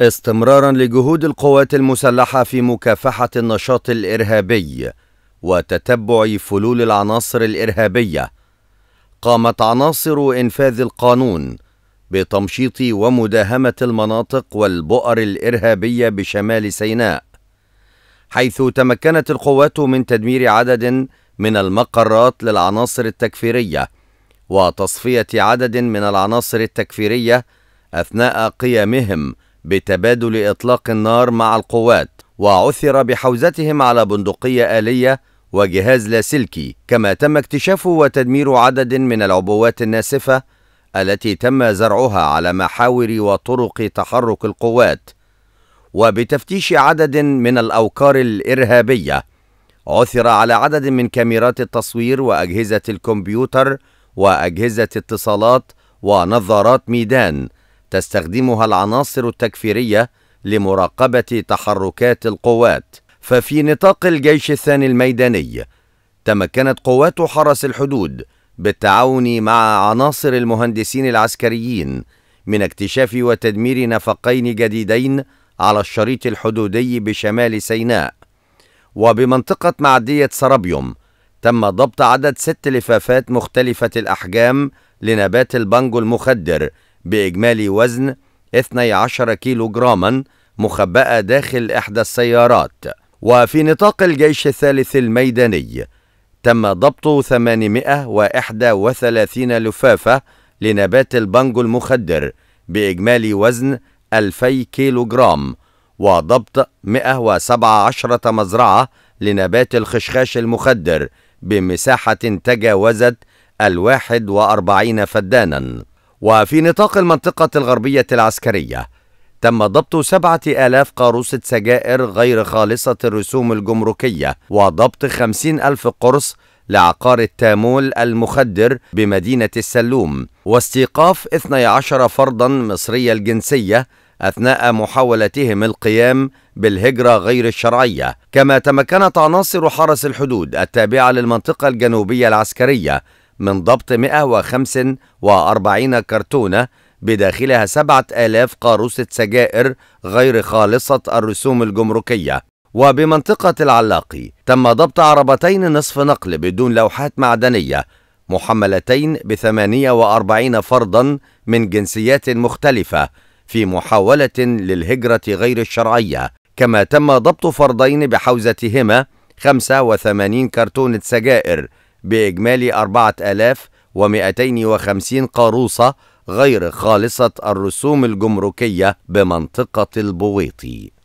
استمرارا لجهود القوات المسلحة في مكافحة النشاط الإرهابي وتتبع فلول العناصر الإرهابية قامت عناصر إنفاذ القانون بتمشيط ومداهمة المناطق والبؤر الإرهابية بشمال سيناء حيث تمكنت القوات من تدمير عدد من المقرات للعناصر التكفيرية وتصفية عدد من العناصر التكفيرية أثناء قيامهم بتبادل إطلاق النار مع القوات وعثر بحوزتهم على بندقية آلية وجهاز لاسلكي كما تم اكتشاف وتدمير عدد من العبوات الناسفة التي تم زرعها على محاور وطرق تحرك القوات وبتفتيش عدد من الأوكار الإرهابية عثر على عدد من كاميرات التصوير وأجهزة الكمبيوتر وأجهزة اتصالات ونظارات ميدان تستخدمها العناصر التكفيريه لمراقبه تحركات القوات ففي نطاق الجيش الثاني الميداني تمكنت قوات حرس الحدود بالتعاون مع عناصر المهندسين العسكريين من اكتشاف وتدمير نفقين جديدين على الشريط الحدودي بشمال سيناء وبمنطقة معدية سرابيوم تم ضبط عدد ست لفافات مختلفة الأحجام لنبات البانجو المخدر بإجمالي وزن 12 كيلو جراما مخبأة داخل إحدى السيارات وفي نطاق الجيش الثالث الميداني تم ضبط 831 لفافة لنبات البانجو المخدر بإجمالي وزن 2000 كيلو جرام وضبط 117 مزرعة لنبات الخشخاش المخدر بمساحة تجاوزت الواحد وأربعين فدانا وفي نطاق المنطقة الغربية العسكرية تم ضبط سبعة آلاف قاروصة سجائر غير خالصة الرسوم الجمركية وضبط خمسين ألف قرص لعقار التامول المخدر بمدينة السلوم واستيقاف 12 فردا مصري الجنسية أثناء محاولتهم القيام بالهجرة غير الشرعية كما تمكنت عناصر حرس الحدود التابعة للمنطقة الجنوبية العسكرية من ضبط 145 كرتونة بداخلها 7000 قاروصة سجائر غير خالصة الرسوم الجمركية وبمنطقة العلاقي تم ضبط عربتين نصف نقل بدون لوحات معدنية محملتين ب 48 فردا من جنسيات مختلفة في محاولة للهجرة غير الشرعية كما تم ضبط فردين بحوزتهما 85 كرتونة سجائر بإجمالي 4250 قاروصة غير خالصة الرسوم الجمركية بمنطقة البويطي